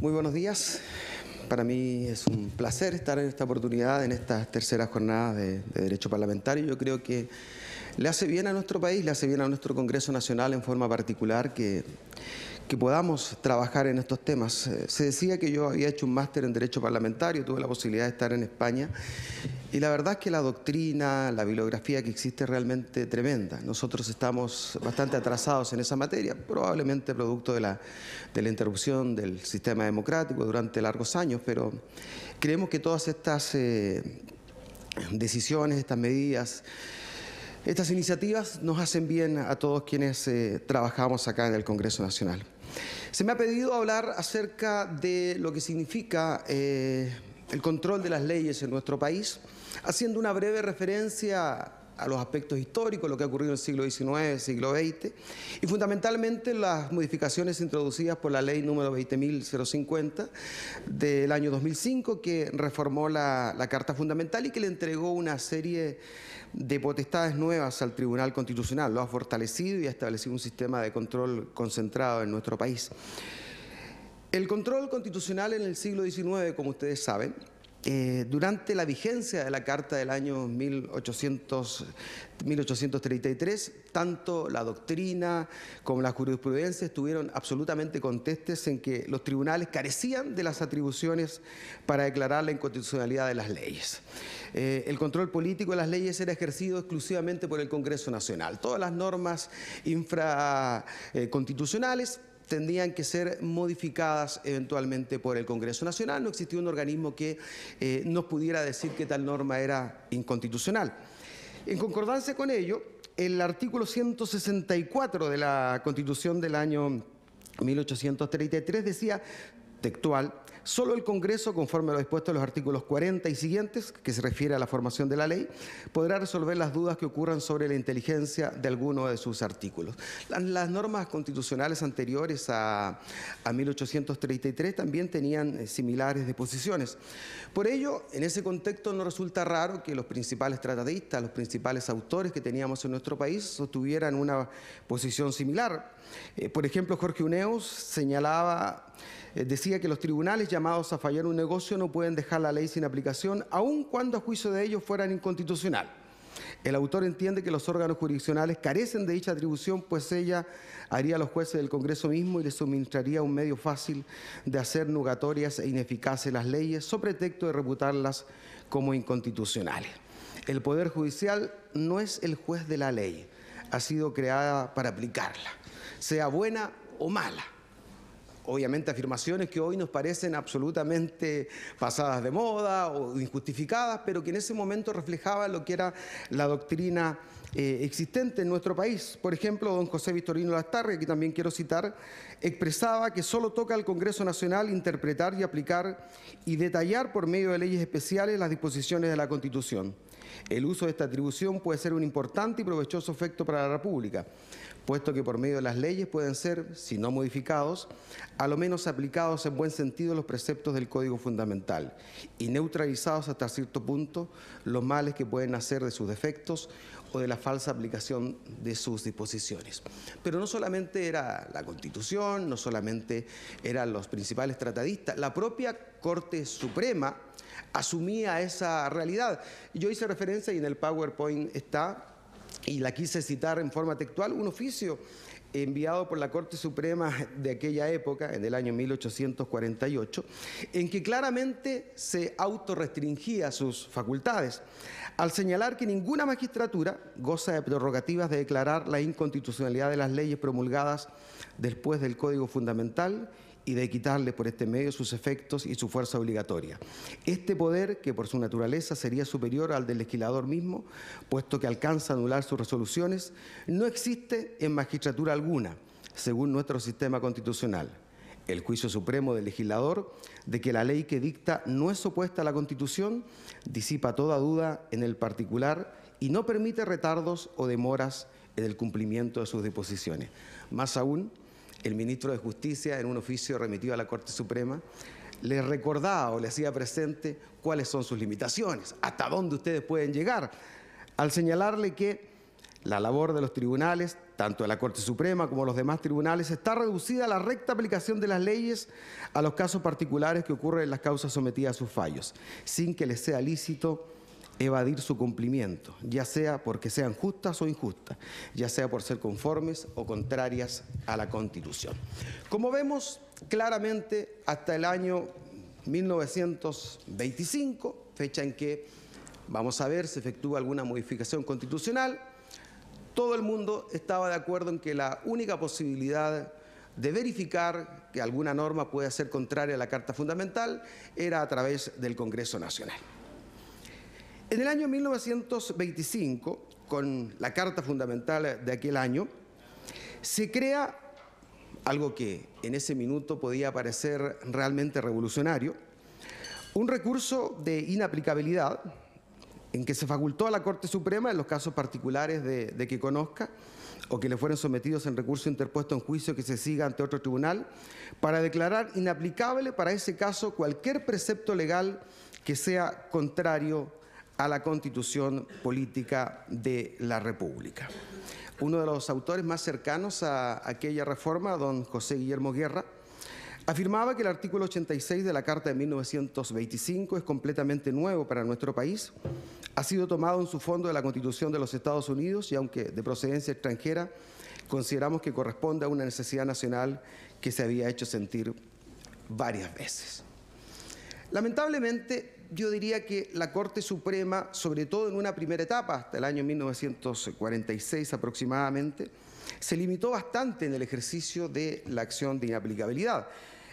Muy buenos días. Para mí es un placer estar en esta oportunidad, en estas terceras jornadas de, Derecho Parlamentario. Yo creo que le hace bien a nuestro país, le hace bien a nuestro Congreso Nacional en forma particular que, que podamos trabajar en estos temas. Eh, se decía que yo había hecho un máster en Derecho Parlamentario, tuve la posibilidad de estar en España y la verdad es que la doctrina, la bibliografía que existe es realmente tremenda. Nosotros estamos bastante atrasados en esa materia, probablemente producto de la, interrupción del sistema democrático durante largos años, pero creemos que todas estas eh, decisiones, estas medidas, estas iniciativas nos hacen bien a todos quienes eh, trabajamos acá en el Congreso Nacional. Se me ha pedido hablar acerca de lo que significa eh, el control de las leyes en nuestro país haciendo una breve referencia a los aspectos históricos, lo que ha ocurrido en el siglo XIX, siglo XX, y fundamentalmente las modificaciones introducidas por la ley número 20.050 del año 2005, que reformó la, la, Carta Fundamental y que le entregó una serie de potestades nuevas al Tribunal Constitucional, lo ha fortalecido y ha establecido un sistema de control concentrado en nuestro país. El control constitucional en el siglo XIX, como ustedes saben, eh, durante la vigencia de la Carta del año 1833, tanto la doctrina como la jurisprudencia estuvieron absolutamente contestes en que los tribunales carecían de las atribuciones para declarar la inconstitucionalidad de las leyes. Eh, el control político de las leyes era ejercido exclusivamente por el Congreso Nacional. Todas las normas infraconstitucionales tendrían que ser modificadas eventualmente por el Congreso Nacional. No existía un organismo que eh, nos pudiera decir que tal norma era inconstitucional. En concordancia con ello, el artículo 164 de la Constitución del año 1833 decía, textual, solo el Congreso, conforme a lo dispuesto en los artículos 40 y siguientes, que se refiere a la formación de la ley, podrá resolver las dudas que ocurran sobre la inteligencia de alguno de sus artículos. Las, normas constitucionales anteriores a, 1833 también tenían eh, similares disposiciones. Por ello, en ese contexto no resulta raro que los principales tratadistas, los principales autores que teníamos en nuestro país, sostuvieran una posición similar. Eh, por ejemplo, Jorge Uneos señalaba, eh, decía que los tribunales llamados a fallar un negocio no pueden dejar la ley sin aplicación, aun cuando a juicio de ellos fueran inconstitucional. El autor entiende que los órganos jurisdiccionales carecen de dicha atribución, pues ella haría a los jueces del Congreso mismo y les suministraría un medio fácil de hacer nugatorias e ineficaces las leyes, so pretexto de reputarlas como inconstitucionales. El Poder Judicial no es el juez de la ley, ha sido creada para aplicarla sea buena o mala. Obviamente afirmaciones que hoy nos parecen absolutamente pasadas de moda o injustificadas, pero que en ese momento reflejaban lo que era la doctrina eh, existente en nuestro país. Por ejemplo, don José Victorino Lastarre, que también quiero citar, expresaba que solo toca al Congreso Nacional interpretar y aplicar y detallar por medio de leyes especiales las disposiciones de la Constitución. El uso de esta atribución puede ser un importante y provechoso efecto para la República, puesto que por medio de las leyes pueden ser, si no modificados, a lo menos aplicados en buen sentido los preceptos del Código Fundamental y neutralizados hasta cierto punto los males que pueden hacer de sus defectos o de la falsa aplicación de sus disposiciones. Pero no solamente era la Constitución, no solamente eran los principales tratadistas, la propia Corte Suprema asumía esa realidad. Yo hice referencia y en el PowerPoint está, y la quise citar en forma textual, un oficio enviado por la Corte Suprema de aquella época, en el año 1848, en que claramente se autorrestringía sus facultades al señalar que ninguna magistratura goza de prerrogativas de declarar la inconstitucionalidad de las leyes promulgadas después del Código Fundamental y de quitarle por este medio sus efectos y su fuerza obligatoria. Este poder, que por su naturaleza sería superior al del legislador mismo, puesto que alcanza a anular sus resoluciones, no existe en magistratura alguna, según nuestro sistema constitucional el juicio supremo del legislador de que la ley que dicta no es opuesta a la Constitución disipa toda duda en el particular y no permite retardos o demoras en el cumplimiento de sus disposiciones. Más aún, el ministro de Justicia, en un oficio remitido a la Corte Suprema, le recordaba o le hacía presente cuáles son sus limitaciones, hasta dónde ustedes pueden llegar, al señalarle que la labor de los tribunales tanto de la Corte Suprema como de los demás tribunales, está reducida la recta aplicación de las leyes a los casos particulares que ocurren en las causas sometidas a sus fallos, sin que les sea lícito evadir su cumplimiento, ya sea porque sean justas o injustas, ya sea por ser conformes o contrarias a la Constitución. Como vemos claramente, hasta el año 1925, fecha en que vamos a ver si efectúa alguna modificación constitucional, todo el mundo estaba de acuerdo en que la única posibilidad de verificar que alguna norma puede ser contraria a la Carta Fundamental era a través del Congreso Nacional. En el año 1925, con la Carta Fundamental de aquel año, se crea algo que en ese minuto podía parecer realmente revolucionario, un recurso de inaplicabilidad en que se facultó a la Corte Suprema, en los casos particulares de, que conozca o que le fueron sometidos en recurso interpuesto en juicio que se siga ante otro tribunal, para declarar inaplicable para ese caso cualquier precepto legal que sea contrario a la constitución política de la República. Uno de los autores más cercanos a aquella reforma, don José Guillermo Guerra, afirmaba que el artículo 86 de la Carta de 1925 es completamente nuevo para nuestro país, ha sido tomado en su fondo de la Constitución de los Estados Unidos y aunque de procedencia extranjera, consideramos que corresponde a una necesidad nacional que se había hecho sentir varias veces. Lamentablemente, yo diría que la Corte Suprema, sobre todo en una primera etapa, hasta el año 1946 aproximadamente, se limitó bastante en el ejercicio de la acción de inaplicabilidad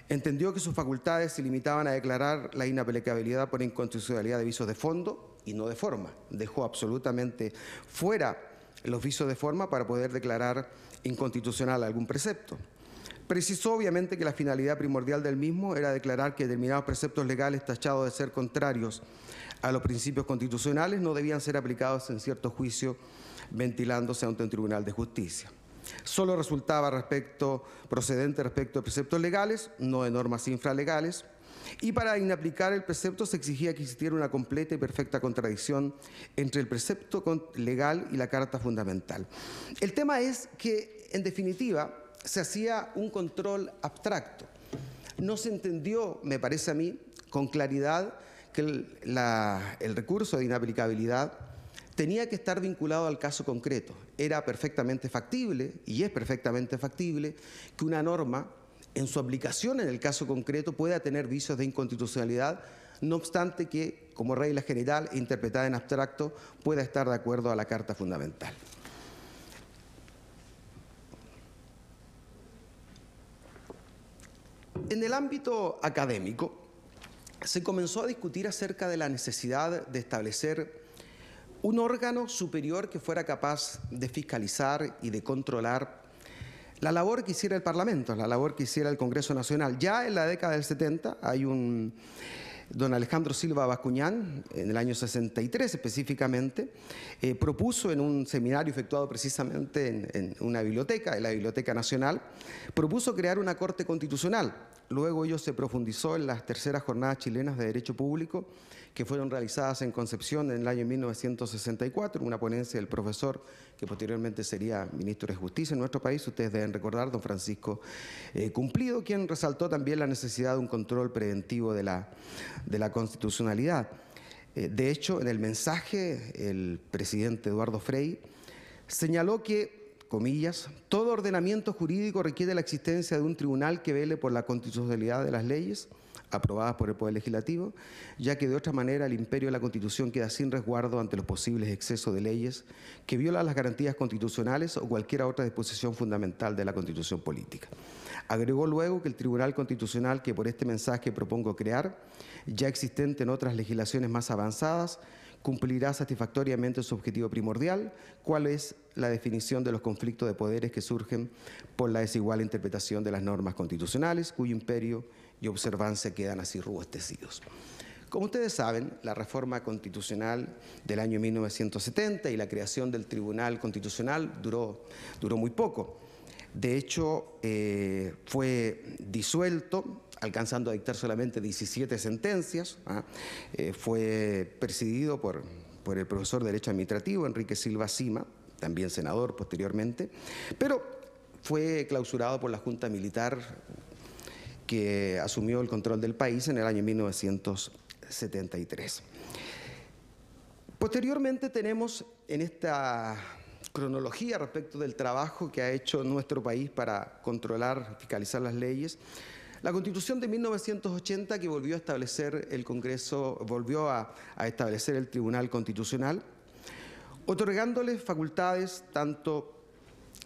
entendió que sus facultades se limitaban a declarar la inaplicabilidad por inconstitucionalidad de visos de fondo y no de forma. Dejó absolutamente fuera los visos de forma para poder declarar inconstitucional algún precepto. Precisó obviamente que la finalidad primordial del mismo era declarar que determinados preceptos legales tachados de ser contrarios a los principios constitucionales no debían ser aplicados en cierto juicio ventilándose ante un tribunal de justicia. Solo resultaba respecto, procedente respecto de preceptos legales, no de normas infralegales. Y para inaplicar el precepto se exigía que existiera una completa y perfecta contradicción entre el precepto legal y la Carta Fundamental. El tema es que, en definitiva, se hacía un control abstracto. No se entendió, me parece a mí, con claridad que el recurso de inaplicabilidad tenía que estar vinculado al caso concreto. Era perfectamente factible, y es perfectamente factible, que una norma en su aplicación en el caso concreto pueda tener vicios de inconstitucionalidad, no obstante que, como regla general interpretada en abstracto, pueda estar de acuerdo a la Carta Fundamental. En el ámbito académico, se comenzó a discutir acerca de la necesidad de establecer un órgano superior que fuera capaz de fiscalizar y de controlar la labor que hiciera el Parlamento, la labor que hiciera el Congreso Nacional. Ya en la década del 70 hay un don Alejandro Silva Bascuñán, en el año 63 específicamente, eh, propuso en un seminario efectuado precisamente en, en, una biblioteca, en la Biblioteca Nacional, propuso crear una Corte Constitucional. Luego ello se profundizó en las terceras jornadas chilenas de Derecho Público que fueron realizadas en Concepción en el año 1964, una ponencia del profesor que posteriormente sería ministro de Justicia en nuestro país, ustedes deben recordar, don Francisco eh, Cumplido, quien resaltó también la necesidad de un control preventivo de la, de la constitucionalidad. Eh, de hecho, en el mensaje, el presidente Eduardo Frei señaló que comillas, todo ordenamiento jurídico requiere la existencia de un tribunal que vele por la constitucionalidad de las leyes aprobadas por el Poder Legislativo, ya que de otra manera el imperio de la Constitución queda sin resguardo ante los posibles excesos de leyes que violan las garantías constitucionales o cualquier otra disposición fundamental de la Constitución política. Agregó luego que el Tribunal Constitucional que por este mensaje propongo crear, ya existente en otras legislaciones más avanzadas, cumplirá satisfactoriamente su objetivo primordial, cuál es la definición de los conflictos de poderes que surgen por la desigual interpretación de las normas constitucionales, cuyo imperio y observancia quedan así robustecidos. Como ustedes saben, la reforma constitucional del año 1970 y la creación del Tribunal Constitucional duró, muy poco. De hecho, eh, fue disuelto, alcanzando a dictar solamente 17 sentencias. ¿ah? Eh, fue presidido por, por el profesor de Derecho Administrativo, Enrique Silva Sima, también senador posteriormente, pero fue clausurado por la Junta Militar que asumió el control del país en el año 1973. Posteriormente tenemos en esta cronología respecto del trabajo que ha hecho nuestro país para controlar, fiscalizar las leyes, la Constitución de 1980 que volvió a establecer el Congreso, volvió a, a establecer el Tribunal Constitucional, otorgándole facultades tanto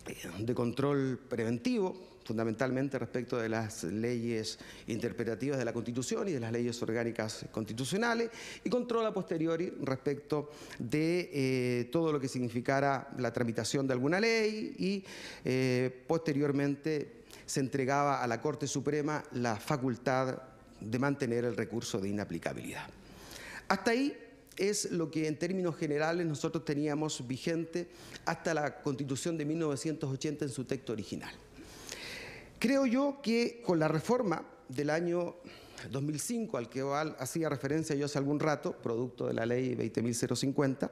eh, de control preventivo fundamentalmente respecto de las leyes interpretativas de la Constitución y de las leyes orgánicas constitucionales, y controla posteriori respecto de eh, todo lo que significara la tramitación de alguna ley y eh, posteriormente se entregaba a la Corte Suprema la facultad de mantener el recurso de inaplicabilidad. Hasta ahí es lo que en términos generales nosotros teníamos vigente hasta la Constitución de 1980 en su texto original. Creo yo que con la reforma del año 2005, al que hacía referencia yo hace algún rato, producto de la ley 20.050,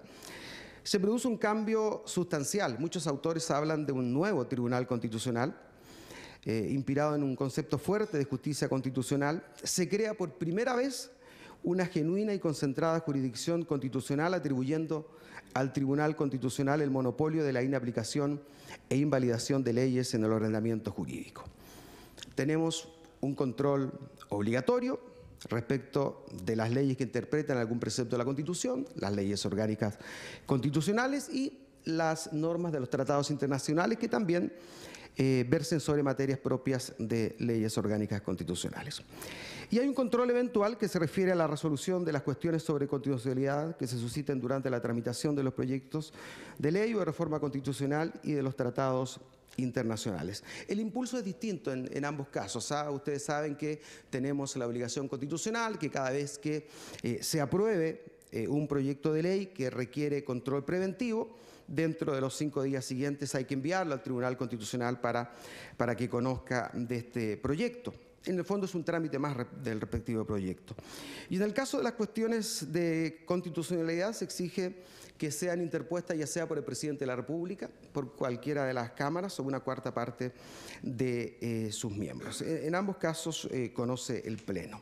se produce un cambio sustancial. Muchos autores hablan de un nuevo tribunal constitucional, eh, inspirado en un concepto fuerte de justicia constitucional. Se crea por primera vez una genuina y concentrada jurisdicción constitucional atribuyendo al Tribunal Constitucional el monopolio de la inaplicación e invalidación de leyes en el ordenamiento jurídico tenemos un control obligatorio respecto de las leyes que interpretan algún precepto de la Constitución, las leyes orgánicas constitucionales y las normas de los tratados internacionales que también eh, versen sobre materias propias de leyes orgánicas constitucionales. Y hay un control eventual que se refiere a la resolución de las cuestiones sobre constitucionalidad que se susciten durante la tramitación de los proyectos de ley o de reforma constitucional y de los tratados internacionales. El impulso es distinto en, ambos casos. ¿ah? Ustedes saben que tenemos la obligación constitucional que cada vez que eh, se apruebe eh, un proyecto de ley que requiere control preventivo, dentro de los cinco días siguientes hay que enviarlo al Tribunal Constitucional para, para que conozca de este proyecto en el fondo es un trámite más del respectivo proyecto. Y en el caso de las cuestiones de constitucionalidad se exige que sean interpuestas ya sea por el presidente de la República, por cualquiera de las cámaras o una cuarta parte de eh, sus miembros. En, ambos casos eh, conoce el Pleno.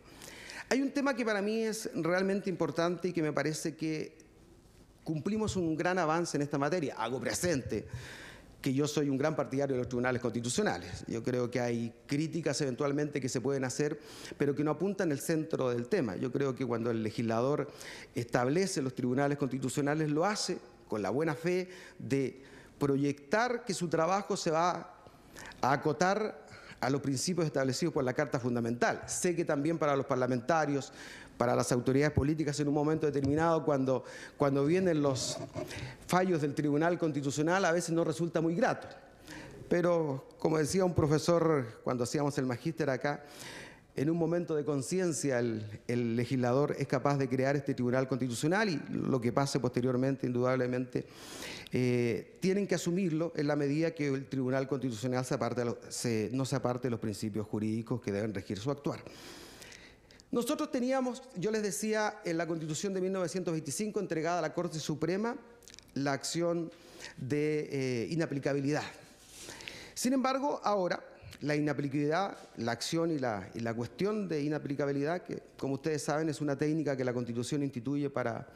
Hay un tema que para mí es realmente importante y que me parece que cumplimos un gran avance en esta materia, hago presente que yo soy un gran partidario de los tribunales constitucionales. Yo creo que hay críticas eventualmente que se pueden hacer, pero que no apuntan el centro del tema. Yo creo que cuando el legislador establece los tribunales constitucionales, lo hace con la buena fe de proyectar que su trabajo se va a acotar a los principios establecidos por la Carta Fundamental. Sé que también para los parlamentarios, para las autoridades políticas en un momento determinado, cuando, cuando vienen los fallos del Tribunal Constitucional, a veces no resulta muy grato. Pero, como decía un profesor cuando hacíamos el magíster acá, en un momento de conciencia el, legislador es capaz de crear este tribunal constitucional y lo que pase posteriormente, indudablemente, eh, tienen que asumirlo en la medida que el tribunal constitucional se aparte no se aparte de los principios jurídicos que deben regir su actuar. Nosotros teníamos, yo les decía, en la Constitución de 1925 entregada a la Corte Suprema la acción de eh, inaplicabilidad. Sin embargo, ahora la inaplicabilidad, la acción y la, cuestión de inaplicabilidad, que como ustedes saben es una técnica que la Constitución instituye para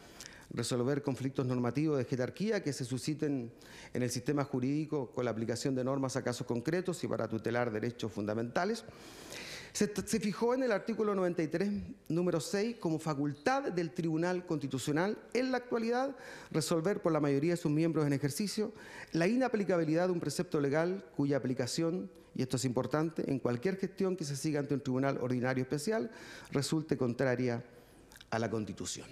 resolver conflictos normativos de jerarquía que se susciten en el sistema jurídico con la aplicación de normas a casos concretos y para tutelar derechos fundamentales. Se, se fijó en el artículo 93, número 6, como facultad del Tribunal Constitucional en la actualidad resolver por la mayoría de sus miembros en ejercicio la inaplicabilidad de un precepto legal cuya aplicación y esto es importante, en cualquier gestión que se siga ante un tribunal ordinario especial resulte contraria a la Constitución.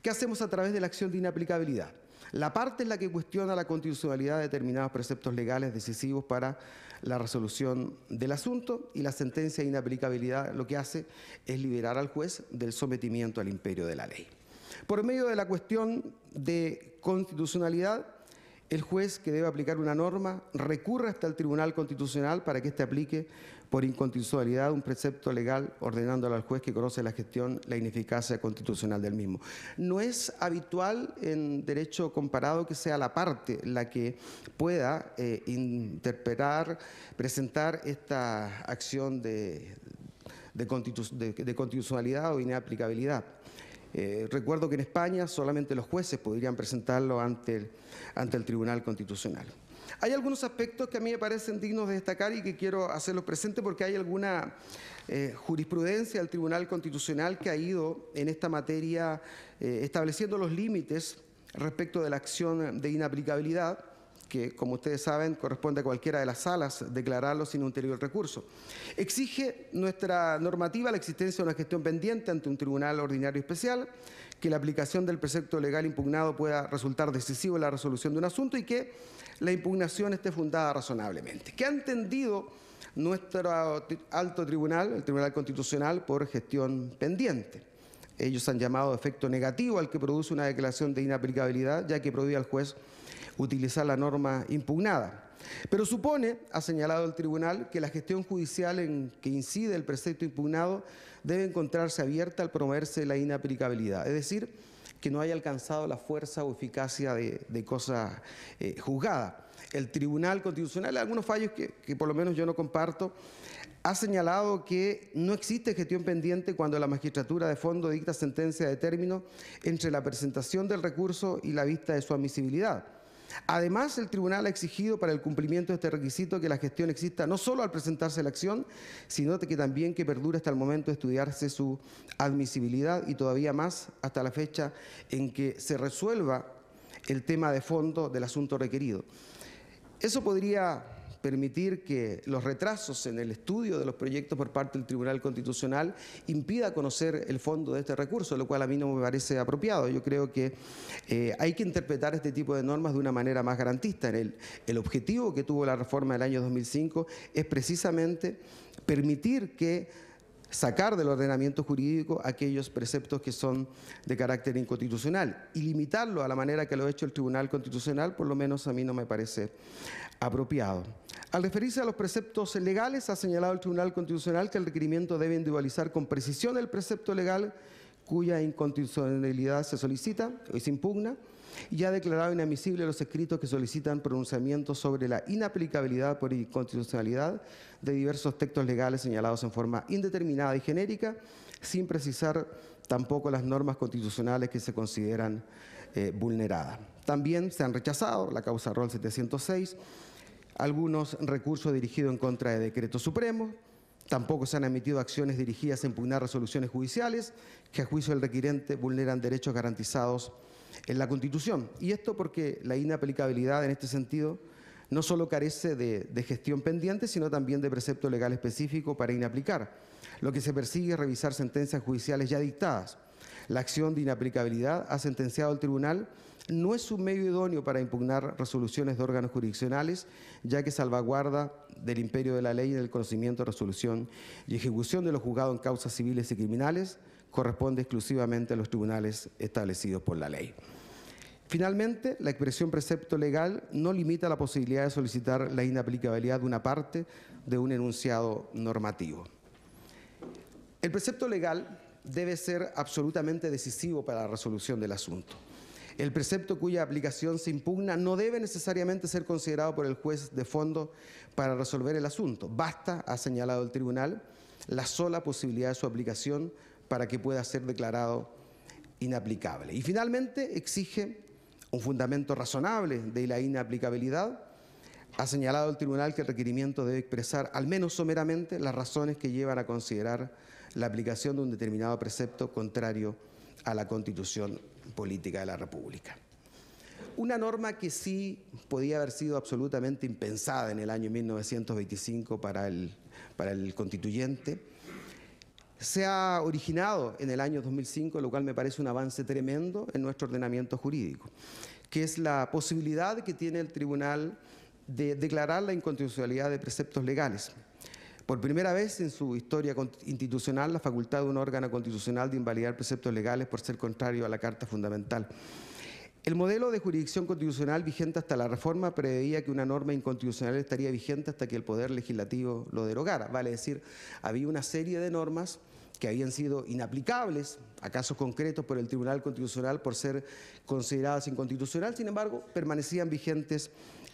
¿Qué hacemos a través de la acción de inaplicabilidad? La parte es la que cuestiona la constitucionalidad de determinados preceptos legales decisivos para la resolución del asunto y la sentencia de inaplicabilidad lo que hace es liberar al juez del sometimiento al imperio de la ley. Por medio de la cuestión de constitucionalidad, el juez que debe aplicar una norma recurre hasta el Tribunal Constitucional para que éste aplique por inconstitucionalidad un precepto legal ordenándole al juez que conoce la gestión la ineficacia constitucional del mismo. No es habitual en derecho comparado que sea la parte la que pueda eh, interpretar, presentar esta acción de, de constitucionalidad o inaplicabilidad. Eh, recuerdo que en España solamente los jueces podrían presentarlo ante el, ante el Tribunal Constitucional. Hay algunos aspectos que a mí me parecen dignos de destacar y que quiero hacerlos presentes porque hay alguna eh, jurisprudencia del Tribunal Constitucional que ha ido en esta materia eh, estableciendo los límites respecto de la acción de inaplicabilidad que como ustedes saben corresponde a cualquiera de las salas declararlo sin ulterior recurso. Exige nuestra normativa la existencia de una gestión pendiente ante un tribunal ordinario especial, que la aplicación del precepto legal impugnado pueda resultar decisivo en la resolución de un asunto y que la impugnación esté fundada razonablemente. ¿Qué ha entendido nuestro alto tribunal, el Tribunal Constitucional, por gestión pendiente? ellos han llamado efecto negativo al que produce una declaración de inaplicabilidad, ya que prohíbe al juez utilizar la norma impugnada. Pero supone, ha señalado el tribunal, que la gestión judicial en que incide el precepto impugnado debe encontrarse abierta al promoverse la inaplicabilidad, es decir, que no haya alcanzado la fuerza o eficacia de, cosa eh, juzgada. El Tribunal Constitucional, algunos fallos que por lo menos yo no comparto, ha señalado que no existe gestión pendiente cuando la magistratura de fondo dicta sentencia de término entre la presentación del recurso y la vista de su admisibilidad. Además, el tribunal ha exigido para el cumplimiento de este requisito que la gestión exista no solo al presentarse la acción, sino que también que perdure hasta el momento de estudiarse su admisibilidad y todavía más hasta la fecha en que se resuelva el tema de fondo del asunto requerido. Eso podría permitir que los retrasos en el estudio de los proyectos por parte del Tribunal Constitucional impida conocer el fondo de este recurso, lo cual a mí no me parece apropiado. Yo creo que eh, hay que interpretar este tipo de normas de una manera más garantista. el, el objetivo que tuvo la reforma del año 2005 es precisamente permitir que sacar del ordenamiento jurídico aquellos preceptos que son de carácter inconstitucional y limitarlo a la manera que lo ha hecho el Tribunal Constitucional, por lo menos a mí no me parece apropiado. Al referirse a los preceptos legales, ha señalado el Tribunal Constitucional que el requerimiento debe individualizar con precisión el precepto legal cuya inconstitucionalidad se solicita y se impugna, y ha declarado inadmisible los escritos que solicitan pronunciamientos sobre la inaplicabilidad por inconstitucionalidad de diversos textos legales señalados en forma indeterminada y genérica, sin precisar tampoco las normas constitucionales que se consideran eh, vulneradas. También se han rechazado la causa Rol 706, algunos recursos dirigidos en contra de decretos supremos, Tampoco se han emitido acciones dirigidas a impugnar resoluciones judiciales que a juicio del requirente vulneran derechos garantizados en la Constitución. Y esto porque la inaplicabilidad en este sentido no solo carece de, de gestión pendiente, sino también de precepto legal específico para inaplicar. Lo que se persigue es revisar sentencias judiciales ya dictadas la acción de inaplicabilidad, ha sentenciado al tribunal, no es un medio idóneo para impugnar resoluciones de órganos jurisdiccionales, ya que salvaguarda del imperio de la ley en el conocimiento, resolución y ejecución de los juzgados en causas civiles y criminales corresponde exclusivamente a los tribunales establecidos por la ley. Finalmente, la expresión precepto legal no limita la posibilidad de solicitar la inaplicabilidad de una parte de un enunciado normativo. El precepto legal debe ser absolutamente decisivo para la resolución del asunto. El precepto cuya aplicación se impugna no debe necesariamente ser considerado por el juez de fondo para resolver el asunto. Basta, ha señalado el tribunal, la sola posibilidad de su aplicación para que pueda ser declarado inaplicable. Y finalmente exige un fundamento razonable de la inaplicabilidad. Ha señalado el tribunal que el requerimiento debe expresar al menos someramente las razones que llevan a considerar la aplicación de un determinado precepto contrario a la constitución política de la República. Una norma que sí podía haber sido absolutamente impensada en el año 1925 para el, para el constituyente, se ha originado en el año 2005, lo cual me parece un avance tremendo en nuestro ordenamiento jurídico, que es la posibilidad que tiene el tribunal de declarar la inconstitucionalidad de preceptos legales por primera vez en su historia institucional, la facultad de un órgano constitucional de invalidar preceptos legales por ser contrario a la Carta Fundamental. El modelo de jurisdicción constitucional vigente hasta la reforma preveía que una norma inconstitucional estaría vigente hasta que el Poder Legislativo lo derogara. Vale decir, había una serie de normas que habían sido inaplicables a casos concretos por el Tribunal Constitucional por ser consideradas inconstitucional, sin embargo, permanecían vigentes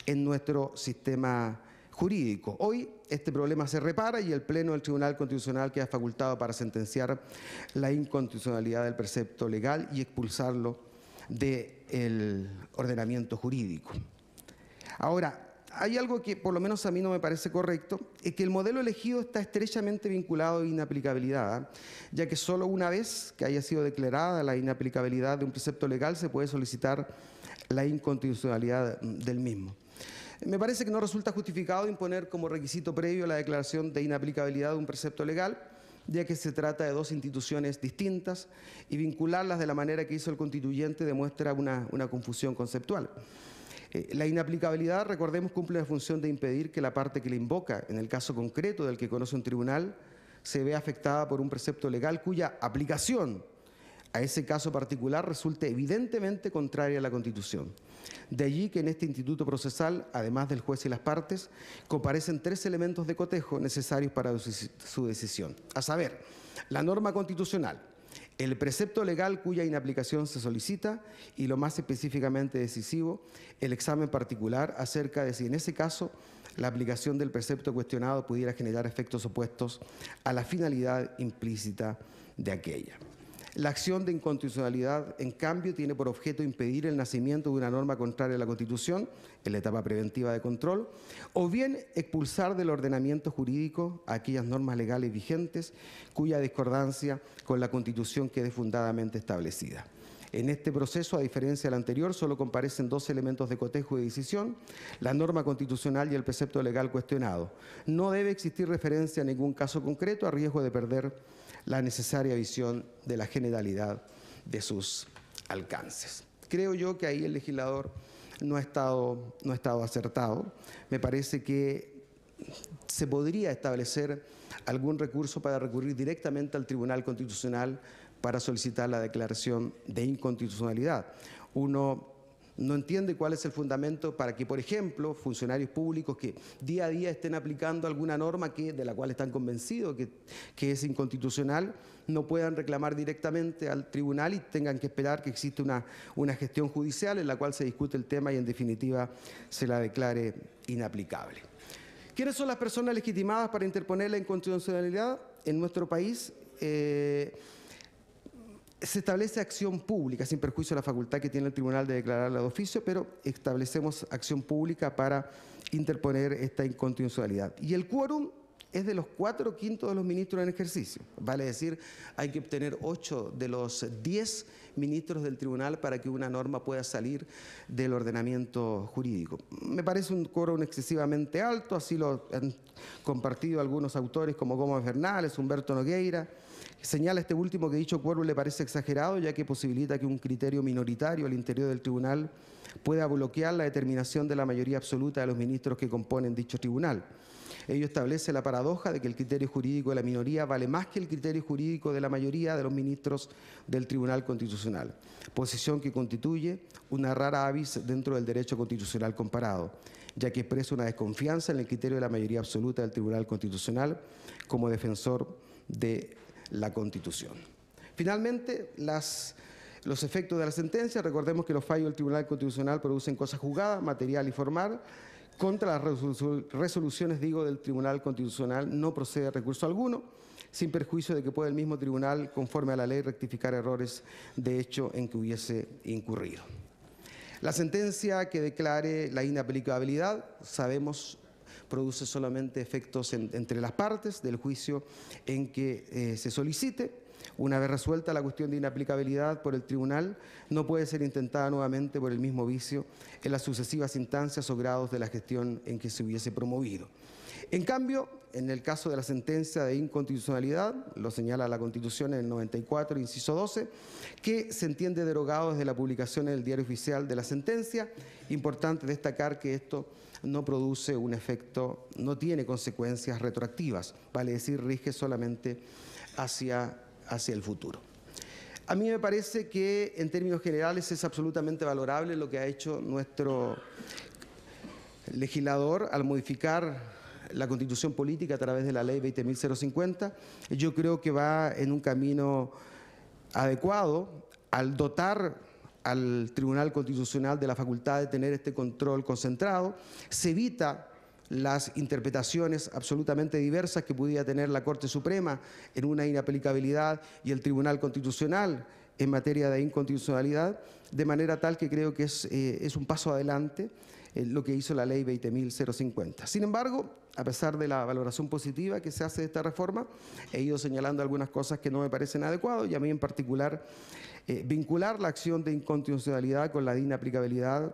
en nuestro sistema jurídico. Hoy este problema se repara y el Pleno del Tribunal Constitucional queda facultado para sentenciar la inconstitucionalidad del precepto legal y expulsarlo del ordenamiento jurídico. Ahora, hay algo que por lo menos a mí no me parece correcto, es que el modelo elegido está estrechamente vinculado a inaplicabilidad, ya que solo una vez que haya sido declarada la inaplicabilidad de un precepto legal se puede solicitar la inconstitucionalidad del mismo. Me parece que no resulta justificado imponer como requisito previo la declaración de inaplicabilidad de un precepto legal, ya que se trata de dos instituciones distintas y vincularlas de la manera que hizo el constituyente demuestra una, confusión conceptual. Eh, la inaplicabilidad, recordemos, cumple la función de impedir que la parte que la invoca, en el caso concreto del que conoce un tribunal, se vea afectada por un precepto legal cuya aplicación a ese caso particular resulte evidentemente contraria a la Constitución. De allí que en este instituto procesal, además del juez y las partes, comparecen tres elementos de cotejo necesarios para su decisión, a saber, la norma constitucional, el precepto legal cuya inaplicación se solicita y lo más específicamente decisivo, el examen particular acerca de si en ese caso la aplicación del precepto cuestionado pudiera generar efectos opuestos a la finalidad implícita de aquella. La acción de inconstitucionalidad, en cambio, tiene por objeto impedir el nacimiento de una norma contraria a la Constitución en la etapa preventiva de control, o bien expulsar del ordenamiento jurídico aquellas normas legales vigentes cuya discordancia con la Constitución quede fundadamente establecida. En este proceso, a diferencia del anterior, solo comparecen dos elementos de cotejo y decisión, la norma constitucional y el precepto legal cuestionado. No debe existir referencia a ningún caso concreto a riesgo de perder la necesaria visión de la generalidad de sus alcances. Creo yo que ahí el legislador no ha estado, no ha estado acertado. Me parece que se podría establecer algún recurso para recurrir directamente al Tribunal Constitucional para solicitar la declaración de inconstitucionalidad. Uno no entiende cuál es el fundamento para que, por ejemplo, funcionarios públicos que día a día estén aplicando alguna norma que, de la cual están convencidos que, es inconstitucional, no puedan reclamar directamente al tribunal y tengan que esperar que exista una, una gestión judicial en la cual se discute el tema y en definitiva se la declare inaplicable. ¿Quiénes son las personas legitimadas para interponer la inconstitucionalidad en nuestro país? Eh, se establece acción pública, sin perjuicio de la facultad que tiene el tribunal de declararla de oficio, pero establecemos acción pública para interponer esta incontinualidad. Y el quórum es de los cuatro quintos de los ministros en ejercicio. Vale decir, hay que obtener ocho de los diez ministros del tribunal para que una norma pueda salir del ordenamiento jurídico. Me parece un quórum excesivamente alto, así lo han compartido algunos autores como Gómez Bernales, Humberto Nogueira, Señala este último que dicho cuervo le parece exagerado, ya que posibilita que un criterio minoritario al interior del tribunal pueda bloquear la determinación de la mayoría absoluta de los ministros que componen dicho tribunal. Ello establece la paradoja de que el criterio jurídico de la minoría vale más que el criterio jurídico de la mayoría de los ministros del Tribunal Constitucional, posición que constituye una rara avis dentro del derecho constitucional comparado, ya que expresa una desconfianza en el criterio de la mayoría absoluta del Tribunal Constitucional como defensor de la Constitución. Finalmente, los efectos de la sentencia. Recordemos que los fallos del Tribunal Constitucional producen cosas jugadas, material y formal. Contra las resoluciones, digo, del Tribunal Constitucional no procede recurso alguno, sin perjuicio de que pueda el mismo tribunal, conforme a la ley, rectificar errores de hecho en que hubiese incurrido. La sentencia que declare la inaplicabilidad, sabemos produce solamente efectos entre las partes del juicio en que eh, se solicite. Una vez resuelta la cuestión de inaplicabilidad por el tribunal, no puede ser intentada nuevamente por el mismo vicio en las sucesivas instancias o grados de la gestión en que se hubiese promovido. En cambio, en el caso de la sentencia de inconstitucionalidad, lo señala la Constitución en el 94, inciso 12, que se entiende derogado desde la publicación en el diario oficial de la sentencia. Importante destacar que esto no produce un efecto, no tiene consecuencias retroactivas, vale decir, rige solamente hacia, hacia el futuro. A mí me parece que en términos generales es absolutamente valorable lo que ha hecho nuestro legislador al modificar la constitución política a través de la ley 20.050. Yo creo que va en un camino adecuado al dotar al Tribunal Constitucional de la facultad de tener este control concentrado, se evita las interpretaciones absolutamente diversas que pudiera tener la Corte Suprema en una inaplicabilidad y el Tribunal Constitucional en materia de inconstitucionalidad, de manera tal que creo que es, eh, un paso adelante eh, lo que hizo la ley 20.050. Sin embargo, a pesar de la valoración positiva que se hace de esta reforma, he ido señalando algunas cosas que no me parecen adecuadas y a mí en particular eh, vincular la acción de inconstitucionalidad con la de inaplicabilidad,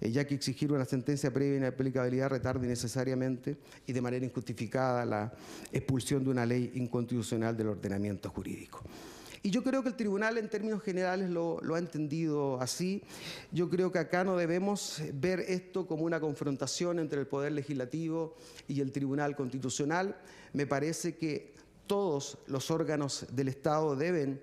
ya que exigir una sentencia previa de inaplicabilidad retarda innecesariamente y de manera injustificada la expulsión de una ley inconstitucional del ordenamiento jurídico. Y yo creo que el tribunal en términos generales lo, ha entendido así. Yo creo que acá no debemos ver esto como una confrontación entre el Poder Legislativo y el Tribunal Constitucional. Me parece que todos los órganos del Estado deben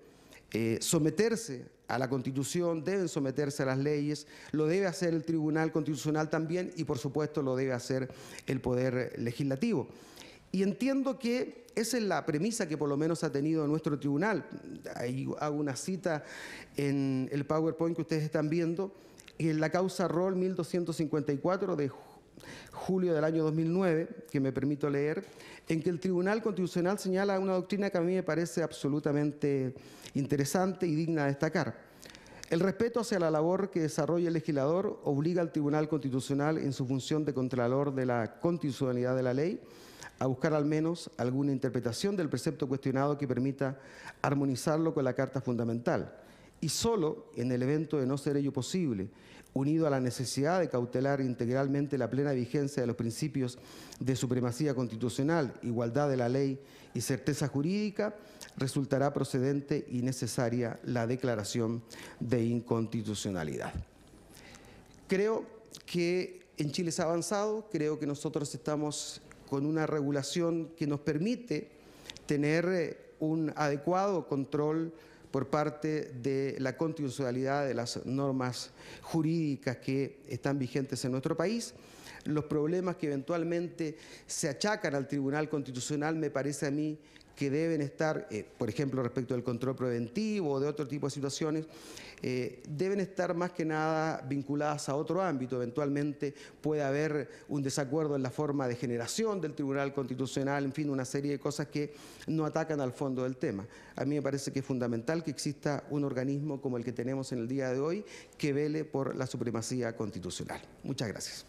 eh, someterse a la Constitución, deben someterse a las leyes, lo debe hacer el Tribunal Constitucional también y por supuesto lo debe hacer el Poder Legislativo. Y entiendo que esa es la premisa que por lo menos ha tenido nuestro tribunal. Ahí hago una cita en el PowerPoint que ustedes están viendo. En la causa Rol 1254 de julio del año 2009, que me permito leer, en que el Tribunal Constitucional señala una doctrina que a mí me parece absolutamente interesante y digna de destacar. El respeto hacia la labor que desarrolla el legislador obliga al Tribunal Constitucional en su función de controlador de la constitucionalidad de la ley a buscar al menos alguna interpretación del precepto cuestionado que permita armonizarlo con la Carta Fundamental. Y solo en el evento de no ser ello posible, unido a la necesidad de cautelar integralmente la plena vigencia de los principios de supremacía constitucional, igualdad de la ley y certeza jurídica, resultará procedente y necesaria la declaración de inconstitucionalidad. Creo que en Chile se ha avanzado, creo que nosotros estamos con una regulación que nos permite tener eh, un adecuado control por parte de la constitucionalidad de las normas jurídicas que están vigentes en nuestro país. Los problemas que eventualmente se achacan al Tribunal Constitucional me parece a mí que deben estar, eh, por ejemplo, respecto del control preventivo o de otro tipo de situaciones, eh, deben estar más que nada vinculadas a otro ámbito. Eventualmente puede haber un desacuerdo en la forma de generación del Tribunal Constitucional, en fin, una serie de cosas que no atacan al fondo del tema. A mí me parece que es fundamental que exista un organismo como el que tenemos en el día de hoy que vele por la supremacía constitucional. Muchas gracias.